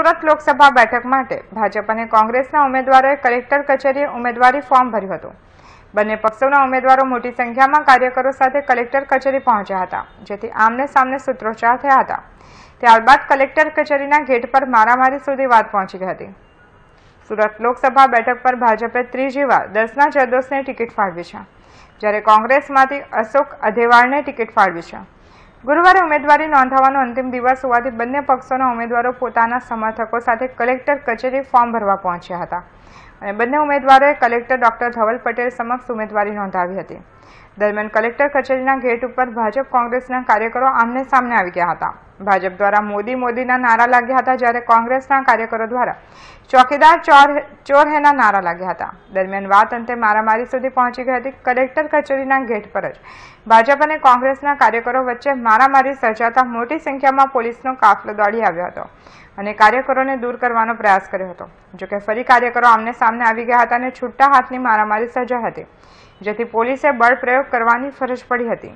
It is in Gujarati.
સુરત લોકસભા બેઠક માટે ભાજપ અને કોંગ્રેસના ઉમેદવારોએ કલેક્ટર કચેરીએ ઉમેદવારી ફોર્મ ભર્યું હતું બંને પક્ષોના ઉમેદવારો મોટી સંખ્યામાં કાર્યકરો સાથે કલેક્ટર કચેરી પહોંચ્યા હતા જેથી આમને સામને સૂત્રોચ્ચાર થયા હતા ત્યારબાદ કલેક્ટર કચેરીના ગેટ પર મારામારી સુધી વાત પહોંચી ગઈ હતી સુરત લોકસભા બેઠક પર ભાજપે ત્રીજી વાર દસના જરદોસને ટિકિટ ફાળવી છે જ્યારે કોંગ્રેસમાંથી અશોક અધેવાળને ટિકિટ ફાળવી છે ગુરુવારે ઉમેદવારી નોંધાવવાનો અંતિમ દિવસ હોવાથી બંને પક્ષોના ઉમેદવારો પોતાના સમર્થકો સાથે કલેક્ટર કચેરી ફોર્મ ભરવા પહોંચ્યા હતા અને બંને ઉમેદવારોએ કલેક્ટર ડોક્ટર ધવલ પટેલ સમક્ષ ઉમેદવારી નોંધાવી હતી દરમિયાન કલેક્ટર કચેરીના ગેટ ઉપર ભાજપ કોંગ્રેસના કાર્યકરો આમને સામને આવી ગયા હતા ભાજપ દ્વારા મોદી મોદીના નારા લાગ્યા હતા જ્યારે કોંગ્રેસના કાર્યકરો દ્વારા ચોકીદાર ચોર ચોર હેના નારા લાગ્યા હતા દરમિયાન વાત અંતે મારામારી સુધી પહોંચી ગઈ હતી કલેક્ટર કચેરીના ગેટ પર જ ભાજપ અને કોંગ્રેસના કાર્યકરો વચ્ચે મારામારી સર્જાતા મોટી સંખ્યામાં પોલીસનો કાફલો દોડી આવ્યો હતો અને કાર્યકરોને દૂર કરવાનો પ્રયાસ કર્યો હતો જોકે ફરી કાર્યકરો આમને સામને આવી ગયા હતા અને છૂટા હાથની મારામારી સજા હતી જેથી પોલીસે બળપ્રયોગ કરવાની ફરજ પડી હતી